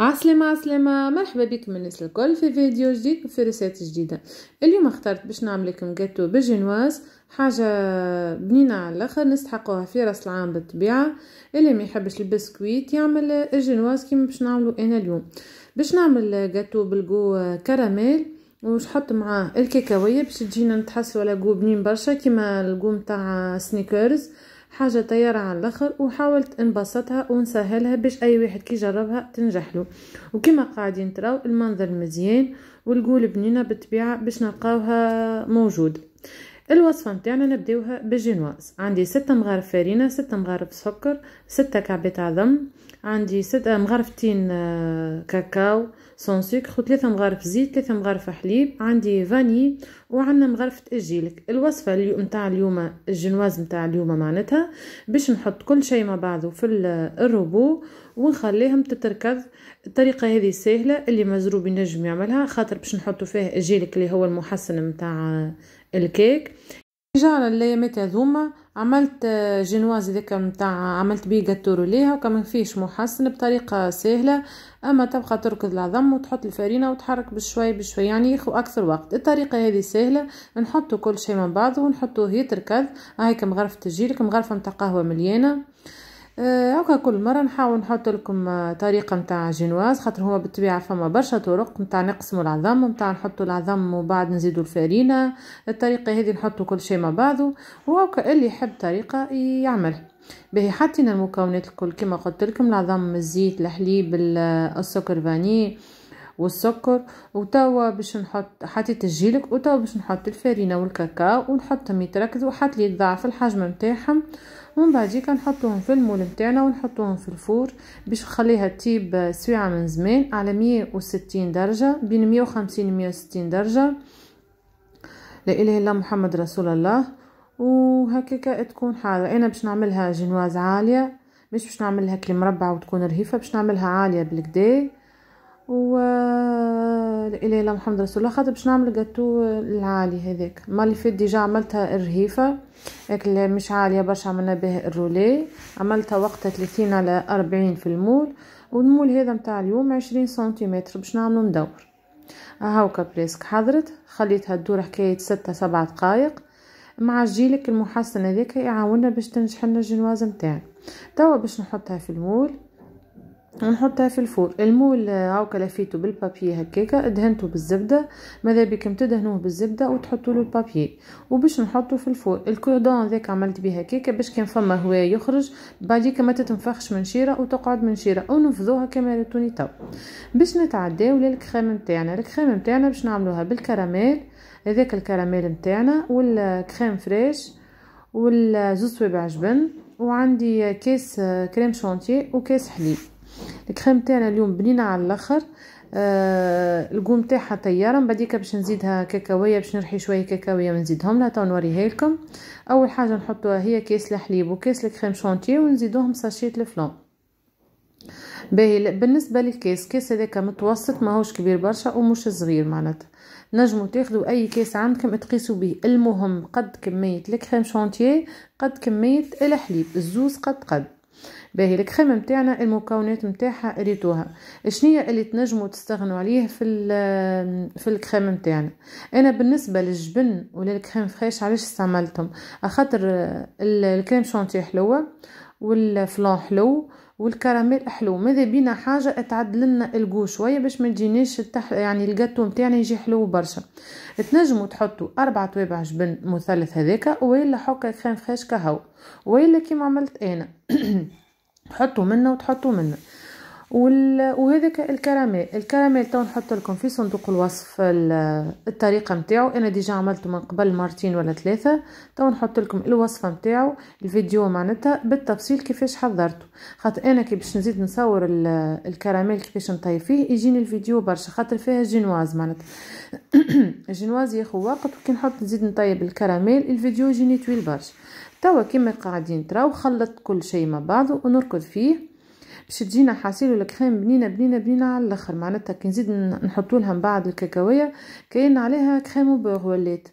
عسلامة عسلامة مرحبا بكم الناس الكل في فيديو جديد وفي رسالة جديدة اليوم اخترت باش نعمل لكم جاتو بالجنواز حاجة بنينة على الاخر نستحقوها في راس العام بالطبيعة اللي ما يحبش البسكويت يعمل الجنواز كيما باش نعملو انا اليوم باش نعمل جاتو بالجو كراميل وش حط معاه الكيكاوية باش تجينا نتحسوا على جو بنين برشا كيما الجو متاع سنيكرز آه حاجه طياره على الاخر وحاولت نبسطها ونسهلها باش اي واحد كي تنجح تنجحلو وكما قاعدين تراو المنظر مزيان والقول بنينه بالطبيعه باش نلقاوها موجود الوصفه نتاعنا نبداوها بالجينواز عندي ستة مغارف فارينة ستة مغارف سكر ستة كعبات عظم عندي ستة مغرفتين آه، كاكاو صون سكر ثلاثة مغارف زيت ثلاثة مغارف حليب عندي فاني وعندنا مغرفة الجيلك الوصفة اللي نتاع اليوم الجنواز نتاع اليوم معناتها باش نحط كل شيء مع بعضه في الروبو ونخليهم تتركض الطريقة هذه سهلة اللي مزروب ينجم يعملها خاطر باش نحطو فيه الجيلك اللي هو المحسن نتاع الكيك جا على متى هذوما عملت آه، جينواز ذكا نتاع عملت بيه قطور ليها وكان فيهش محسن بطريقة سهلة اما تبقى تركض العظم وتحط الفرينة وتحرك بشوي بشوي يعني ياخذ اكثر وقت الطريقة هذه سهلة نحطو كل شيء من بعضه ونحطوه يتركض هاي كم غرفة تجيلك مغرفه نتاع قهوة مليانة آه، هكا كل مره نحاول نحط لكم آه، طريقه نتاع جينواز خاطر هو بالطبيعه فما برشا طرق نتاع نقسموا العظام نتاع نحطوا العظام وبعد نزيدوا الفارينه الطريقه هذه نحطوا كل شيء مع بعضه وهكا اللي يحب طريقه يعملها باهي حطينا المكونات الكل كما قلت لكم العظم الزيت الحليب آه، السكر فاني والسكر وتوا باش نحط حطيت الجيلك وتوا باش نحط الفارينه والكاكاو ونحطهم يتركزوا حط لي الضعف الحجم نتاعهم ومن بعدي كنحطوهم في المول نتاعنا ونحطوهم في الفور باش نخليها تيب سويعه من زمان على 160 درجه بين 150 160 درجه لا اله الا محمد رسول الله وهكاك تكون حاضره انا باش نعملها جنواز عاليه مش باش نعملها كي مربعه وتكون رهيفه باش نعملها عاليه بالكدا و والى الله محمد رسول الله خاطر باش نعمل جاتو العالي هذاك المره اللي فات ديجا عملتها رهيفه اكل مش عاليه برشا عملنا به الرولي عملتها وقتها 30 على 40 في المول والمول هذا نتاع اليوم 20 سنتيمتر باش نعملو ندور هاوكا بريسك حضرت خليتها تدور حكايه 6 7 دقائق مع الجيلك المحسن هذاك يعاوننا باش تنجح لنا الجنوازه نتاعنا توا باش نحطها في المول نحطها في الفور المول هاو آه، لفيته بالبابي هكاكا دهنته بالزبده ماذا بكم تدهنوه بالزبده وتحطوا له البابي وباش نحطه في الفور الكوردون ذاك عملت بيه هكاكا باش كان فما هواء يخرج بعديك ما تتنفخش من شيره وتقعد من شيره ونفضوها كما ريتوني تو باش نتعداو للكريم نتاعنا الكريم نتاعنا باش نعملوها بالكراميل هذاك الكراميل نتاعنا والكريم فريش والزوز سوابع جبن وعندي كاس آه، كريم شونتي وكاس حليب الكريم تاعنا اليوم بنينه على الاخر آه القوم تاعها طياره من بعديك باش نزيدها كاكاويه باش نرحي شويه كاكاويه ونزيدهم لها تو نوريها لكم اول حاجه نحطوها هي كاس الحليب وكاس الكريم شونتي ونزيدوهم ساشيت الفلون باهي بالنسبه للكاس كيس هذاك متوسط ماهوش كبير برشا ومش صغير معناتها نجمو تاخذوا اي كاس عندكم تقيسوا به المهم قد كميه الكريم شونتي قد كميه الحليب الزوز قد قد باهي الكريم نتاعنا المكونات نتاعها شنو شنيا اللي تنجموا تستغنوا عليه في في الكريم نتاعنا انا بالنسبه للجبن ولا الكريم فريش علاش استعملتهم خاطر الكريم شونتي حلوه والفلان حلو والكراميل حلو ماذا بينا حاجه تعدل لنا الجو شويه باش ما تجينيش التح... يعني الجاتو نتاعنا يجي حلو برشا تنجموا تحطوا اربع توابع جبن مثلث هذاك والا حكه كريم فريش كهو والا كيما عملت انا تحطوا منه وتحطوا منه وهذاك الكراميل الكراميل تو نحط لكم في صندوق الوصف الطريقه نتاعو انا ديجا عملته من قبل مرتين ولا ثلاثه تو نحط لكم الوصفه نتاعو الفيديو معناتها بالتفصيل كيفاش حضرته خاطر انا كي باش نزيد نصور الكراميل كيفاش نطيب فيه يجيني الفيديو برشا خاطر فيها جينواز معناتها الجينواز ياخذ وقت وكي نحط نزيد نطيب الكراميل الفيديو يجيني طويل برشا توا كيما قاعدين تراو خلط كل شيء مع بعضه ونركض فيه باش تجينا حاصيل الكريم بنينه بنينه بنينه على الاخر معناتها كي نزيد نحطولها من بعد الكاكاويه كاين عليها كريم وبور ولات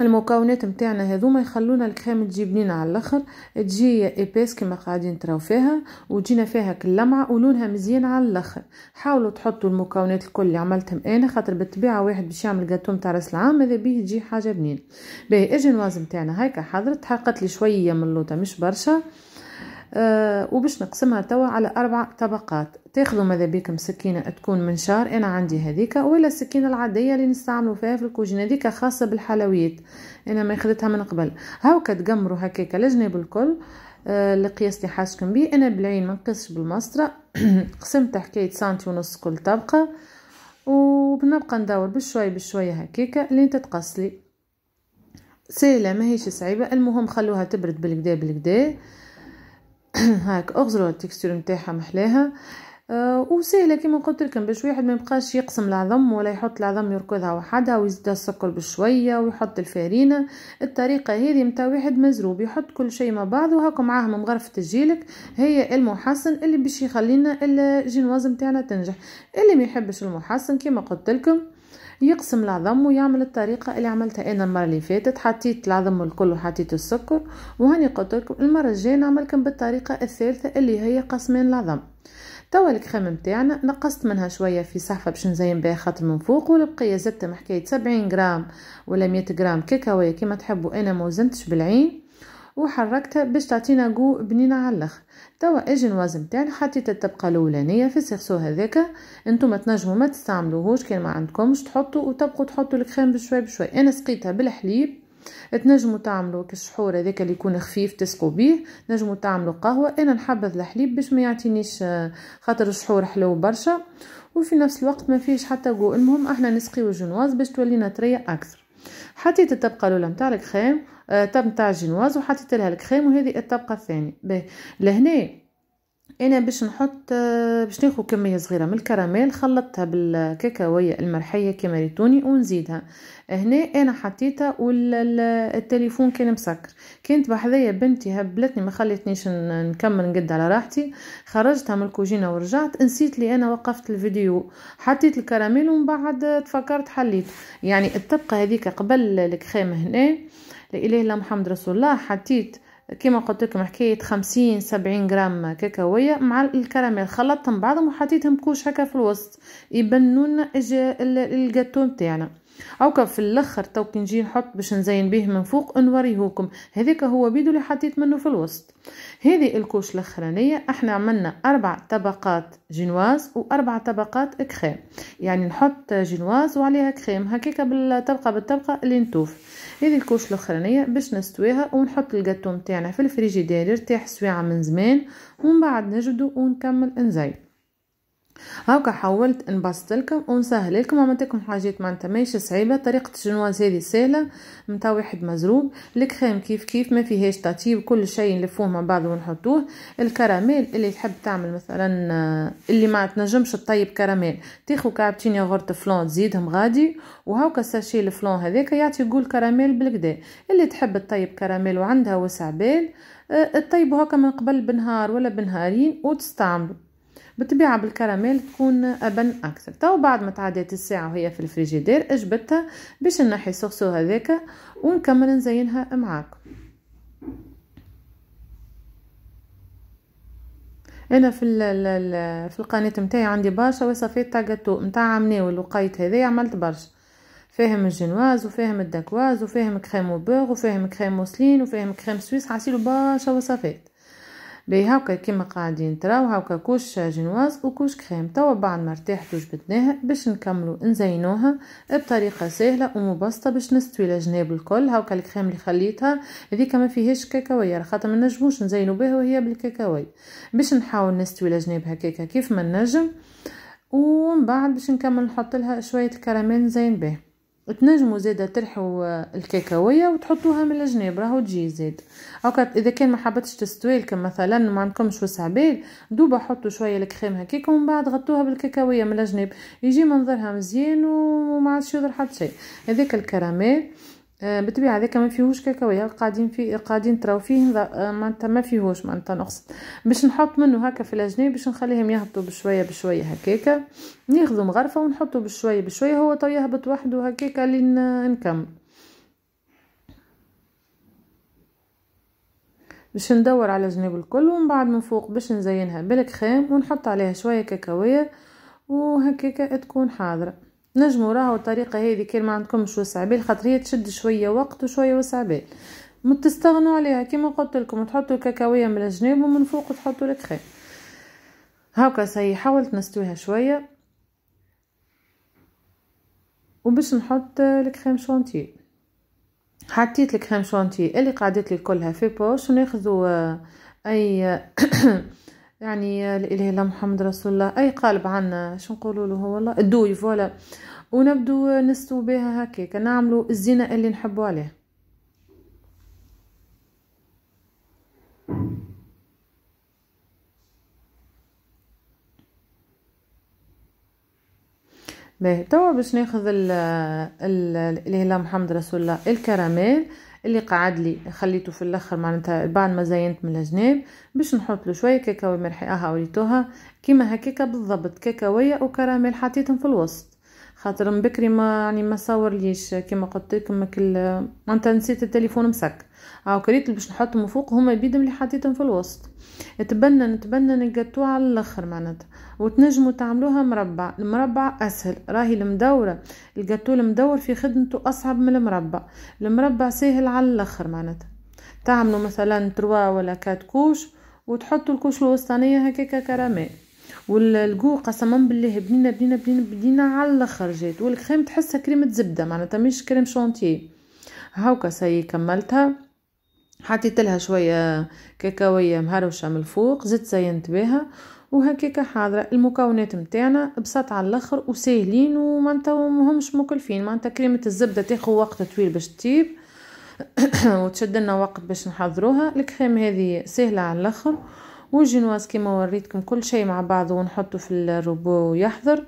المكونات نتاعنا هذوما يخلونا الكريم تجي بنينه على الاخر تجي ايباس كما قاعدين تراو فيها وتجينا فيها كلمعه ولونها مزيان على الاخر حاولوا تحطوا المكونات الكل اللي عملتهم انا خاطر بالطبيعه واحد باش يعمل جاتو نتاع راس العام ماذا بيه تجي حاجه بنينه باهي الجنواز نتاعنا هاكا حضرت حقت لي شويه من اللوطه مش برشا آه، وباش نقسمها توا على أربع طبقات تاخذوا ماذا بكم سكينة تكون منشار أنا عندي هذيك ولا السكينة العادية اللي نستعملوا فيها في الكوجينة هذيك خاصة بالحلويات أنا ما أخذتها من قبل هاوكا تقمروا هكاك لجنب الكل آه، القياس اللي حاجكم بيه أنا بالعين ما نقيسش بالمسطرة قسمت حكاية سنتي ونص كل طبقة وبنبقى ندور بشوي بشوي هكاك لين تتقصلي سهلة ماهيش صعيبة المهم خلوها تبرد بالكدا بالكدا هاك اغزروا التكستور نتاعها محلاها أه وسهله كيما قلت لكم باش واحد ما يبقاش يقسم العظم ولا يحط العظم يركضها وحدها ويزيد السكر بشويه ويحط الفارينه الطريقه هذه نتاع واحد مزروب يحط كل شيء مع وهاكو معاه معاهم مغرفه الجيلك هي المحسن اللي باش يخلينا الجينواز نتاعنا تنجح اللي ما يحبش المحسن كيما قلت لكم يقسم العظم ويعمل الطريقه اللي عملتها انا المره اللي فاتت حطيت العظم الكل وحطيت السكر وهاني قلت لكم المره الجايه نعملكم بالطريقه الثالثه اللي هي قسمين العظم توا الكريم نتاعنا نقصت منها شويه في صحفه باش نزين بها خاطر من فوق والبقيه زدت من حكايه 70 غرام ولا 100 غرام كاكاويه كيما تحبوا انا ما وزنتش بالعين وحركتها باش تعطينا جو بنينة على الاخر توا اجي الوزن تاعنا حطيت الطبقة الاولانية في السيرسو هذاك انتم تنجموا ما تستعملوهوش كان ما عندكمش تحطوا وتبقوا تحطوا الكريم بشوي بشوي انا سقيتها بالحليب تنجموا تعملوا كالشحور هذاك اللي يكون خفيف تسقوا بيه نجموا تعملوا قهوه انا نحبذ الحليب باش ما يعطينيش آه، خاطر الشحور حلو برشا وفي نفس الوقت ما فيش حتى جو المهم احنا نسقيو الجنواز باش تولينا طريه اكثر حطيت الطبقة الأولى متاع الكخيم آه متاع الجينواز وحطيت لها الكخام وهذه الطبقة الثانية باهي لهنا انا باش نحط آه، باش ناخذ كميه صغيره من الكراميل خلطتها بالكاكاويه المرحيه كما ريتوني ونزيدها هنا انا حطيتها والتليفون كان مسكر كانت بحذايا بنتي هبلتني ما خلتنيش نكمل نقد على راحتي خرجتها من الكوجينه ورجعت نسيت لي انا وقفت الفيديو حطيت الكراميل ومن بعد تفكرت حليت يعني الطبقه هذيك قبل الكريم هنا لا اله الا محمد رسول الله حطيت كما قلت لكم حكايه خمسين سبعين غرام كاكاويه مع الكراميل خلطتهم بعضهم وحطيتهم كوش هكا في الوسط يبنون الجاتو نتاعنا هاكا في الاخر تو كي نجي نحط باش نزين به من فوق نوريهوكم هذاك هو بيدو اللي حطيت منه في الوسط هذه الكوش الاخرانيه احنا عملنا اربع طبقات جينواز واربع طبقات كريم يعني نحط جينواز وعليها كريم هكاك بالطبقه بالطبقه اللي نتوف هذه الكوش الاخرانيه باش نستويها ونحط الجاتو نتاعنا في الفريجيدير يرتاح سويعه من زمان ومن بعد نجبدو ونكمل نزين هاكا حاولت نبسط لكم ونسهل لكم عملت حاجات ما ماشي صعيبه طريقه الجنواز هذه سهله نتاع واحد مزروب الكريم كيف كيف ما فيهاش تطيب كل شيء نلفوه مع بعض ونحطوه الكراميل اللي تحب تعمل مثلا اللي ما تنجمش تطيب كراميل تاخو كعبتين ياغورت فلون تزيدهم غادي وهاكا ساشي الفلون هذاك يعطي قول كراميل بالكدا اللي تحب تطيب كراميل وعندها وسع بال اه، طيبوا هاكا من قبل بنهار ولا بنهارين وتستعملوا بالطبيعه بالكراميل تكون ابن اكثر تو بعد ما تعديت الساعه وهي في الفريجيدير اجبتها باش نحي الصوصو هذاك ونكمل نزينها معاكم انا في في القناه نتاعي عندي برشا وصفات تاع جاتو نتاع عمني وقيت هذايا عملت برشا فاهم الجنواز وفاهم الدكواز وفاهم كريم وبور وفاهم كريم موسلين وفاهم كريم سويس حاسيلو برشا وصفات باهي هاكا كيما قاعدين تراو هاكا كوش جنواز وكوش كريم توا بعد ما ارتاحت وجبدناها باش نكملو نزينوها بطريقه سهله ومبسطه باش نستوي الجناب الكل هاكا الكريم اللي خليتها هذيك ما فيهاش كاكاويه خاطر ما نجموش نزينو بها وهي بالكاكاوي باش نحاول نستوي الجناب هكاكا كيف ما نجم ومن بعد باش نكمل نحط لها شويه الكراميل نزين به تنجموا زادا ترحوا الكاكاوية وتحطوها من الجناب راهو تجي زاد هاكا اذا كان ما حبتش تستوي لكم مثلا ما عندكمش وسع بال دوبا حطوا شويه الكريم هكيك ومن بعد غطوها بالكاكاوية من الجناب يجي منظرها مزيان وما عادش يضر حتى شيء هذاك الكراميل آه، بالطبيعه هذا كمان فيهوش كاكاويه قاعدين في قاعدين تراو فيه آه، معناتها ما فيهوش معناتها نقصد باش نحط منه هكا في الاجنيه باش نخليهم يهبطوا بشويه بشويه هكاكا ناخذوا مغرفه ونحطوا بشويه بشويه هو تو يهبط وحده هكاكا لين نكمل باش ندور على جنب الكل ومن بعد من فوق باش نزينها بالكخام ونحط عليها شويه كاكاويه وهكاكا تكون حاضره نجموا راهو الطريقه هذه كي ما عندكمش وسع بال خاطر هي تشد شويه وقت وشويه وسع بال ما تستغنوا عليها كيما قلت لكم تحطوا الكاكاويه من الجناب ومن فوق تحطوا الكريم هاكا سي حاولت نستويها شويه وباش نحط الكريم شونتي حطيت الكريم شونتي اللي قعدت لي كلها في بوش وناخذوا آه، اي يعني لا اله الا محمد رسول الله اي قالب عنا شو نقولوا له والله الدوي فوالا ونبدو نستو بها هكاك نعملوا الزينه اللي نحبوا عليه باهي توا باش ناخذ ال ال الاله محمد رسول الله الكراميل اللي قعد لي خليته في الاخر معناتها بعد ما زينت من الجناب باش نحط له شويه كاكاوي مرحي اها وريتوها كيما هكاكا بالضبط كاكاويه وكراميل حطيتهم في الوسط خاطر من بكري ما يعني ما صورليش كما قلت لكم ما انت نسيت التليفون مسك او كريت باش نحطهم فوق هما بيدهم اللي حطيتهم في الوسط تبنن تبنن الجاتو على الاخر معناتها وتنجموا تعملوها مربع المربع اسهل راهي المدوره القطو المدور في خدمته اصعب من المربع المربع سهل على الاخر معناتها تعملوا مثلا تروا ولا كات كوش وتحطوا الكوش الوسطانيه هكاك كراميل والجو قسما بالله بنينه بنينه بنينه بنينه على الاخر جات والكريم تحسها كريمه زبده معناتها مش كريم شونتي هاوكا سي كملتها حطيت لها شويه كاكاويه مهروشه من الفوق زدت زينت بها وهكاكا حاضره المكونات نتاعنا بسط على الاخر وساهلين وما مهمش مكلفين معناتها كريمه الزبده تاخذ وقت طويل باش تطيب وتشد لنا وقت باش نحضروها الكريم هذه سهله على الاخر والجنواز كما وريتكم كل شيء مع بعض ونحطه في الروبو ويحضر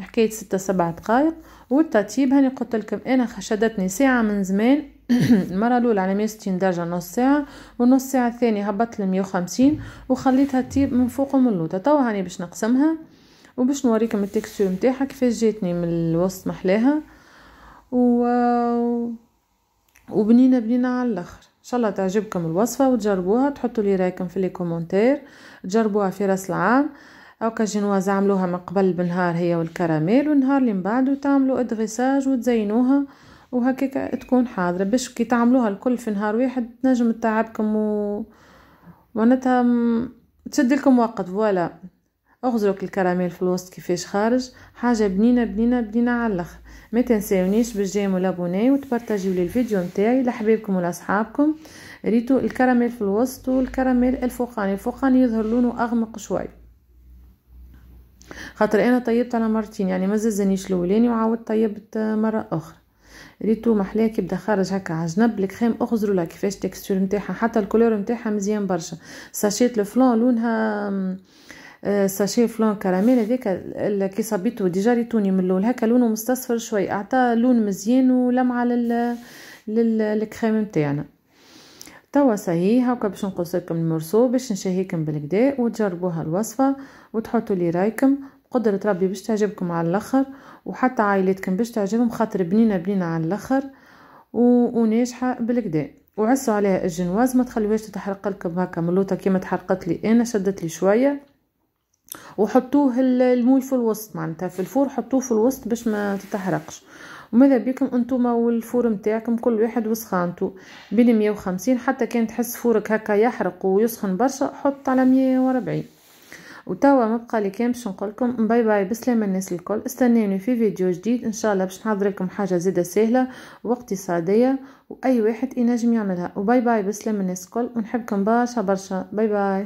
حكاية ستة سبعة دقائق والتطيب هاني قلت لكم انا شدتني ساعة من زمان المرة الأولى على مية ستين درجة نص ساعة ونص ساعة الثانية هبطت لمية وخمسين وخليتها تطيب من فوق ومن اللوطة توا هاني باش نقسمها وباش نوريكم التكستور نتاعها كيفاش جاتني من الوسط محلاها و... وبنينة بنينة على الاخر شاء الله تعجبكم الوصفه وتجربوها تحطوا لي رايكم في لي تجربوها في راس العام أو جينواز عملوها من قبل بنهار هي والكراميل والنهار اللي من بعد وتعملوا ادغساج وتزينوها وهكذا تكون حاضره باش كي تعملوها الكل في نهار واحد تنجم تتعبكم و معناتها تشد لكم وقت فوالا اغزرك الكراميل في الوسط كيفاش خارج حاجه بنينه بنينه بنينه على الاخر ما تنساونيش بالجيم ولابوني وتبارطاجيو لي الفيديو نتاعي لحبابكم ولاصحابكم ريتو الكراميل في الوسط والكراميل الفوقاني الفوقاني يظهر لونه اغمق شوي خاطر انا طيبت على مرتين يعني ما زلزنيش الاولاني وعاود طيبت مره اخرى ريتو محلاه كيبدا خارج هكا على جنب الكريم اغزروا لها كيفاش التكستور نتاعها حتى الكولور نتاعها مزيان برشا ساشيت الفلون لونها آه، ساشي فلون كراميل هذاك اللي كي صبيتو ديجا ريتوني من الاول هكا لونه مستصفر شوي اعطى لون مزيان ولمعه لل للكريم نتاعنا توا ساهي هاكا باش نقص لكم المرسو باش نشهيكم بالكدا وتجربوها الوصفه وتحطوا لي رايكم قدرة ربي باش تعجبكم على الاخر وحتى عائلتكم باش تعجبهم خاطر بنينه بنينه على الاخر و... وناجحه بالكدا وعسوا عليها الجنواز ما تخليوهاش تتحرق لكم هكا ملوطه كيما تحرقت لي انا شدت لي شويه وحطوه الموي في الوسط معناتها في الفور حطوه في الوسط باش ما تتحرقش وماذا بكم انتم والفور نتاعكم كل واحد وسخانته بين 150 حتى كان تحس فورك هكا يحرق ويسخن برشا حط على 140 وتوا ما بقى لي كان باش نقول لكم باي باي بسلامة الناس الكل استناني في فيديو جديد ان شاء الله باش نحضر لكم حاجه زيدة سهله واقتصاديه واي واحد ينجم يعملها وباي باي بسلامة الناس الكل ونحبكم برشا برشا باي باي